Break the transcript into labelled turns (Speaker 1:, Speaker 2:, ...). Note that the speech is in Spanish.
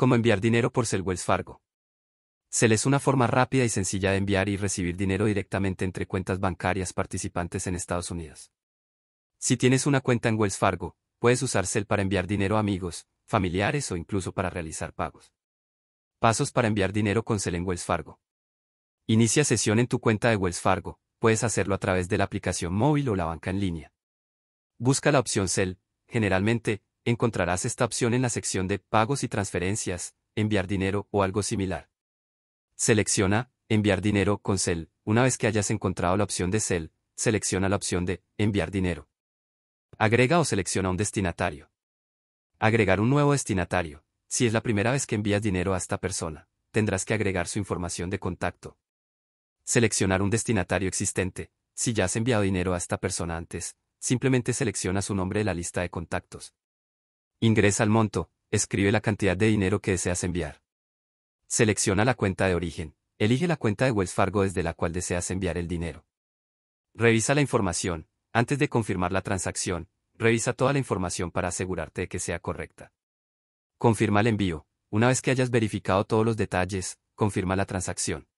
Speaker 1: cómo enviar dinero por CEL Wells Fargo. Cel es una forma rápida y sencilla de enviar y recibir dinero directamente entre cuentas bancarias participantes en Estados Unidos. Si tienes una cuenta en Wells Fargo, puedes usar Cel para enviar dinero a amigos, familiares o incluso para realizar pagos. Pasos para enviar dinero con Cel en Wells Fargo. Inicia sesión en tu cuenta de Wells Fargo, puedes hacerlo a través de la aplicación móvil o la banca en línea. Busca la opción Cel, generalmente, Encontrarás esta opción en la sección de Pagos y transferencias, enviar dinero o algo similar. Selecciona Enviar dinero con Cel. Una vez que hayas encontrado la opción de Cel, selecciona la opción de Enviar dinero. Agrega o selecciona un destinatario. Agregar un nuevo destinatario. Si es la primera vez que envías dinero a esta persona, tendrás que agregar su información de contacto. Seleccionar un destinatario existente. Si ya has enviado dinero a esta persona antes, simplemente selecciona su nombre de la lista de contactos. Ingresa al monto, escribe la cantidad de dinero que deseas enviar. Selecciona la cuenta de origen. Elige la cuenta de Wells Fargo desde la cual deseas enviar el dinero. Revisa la información. Antes de confirmar la transacción, revisa toda la información para asegurarte de que sea correcta. Confirma el envío. Una vez que hayas verificado todos los detalles, confirma la transacción.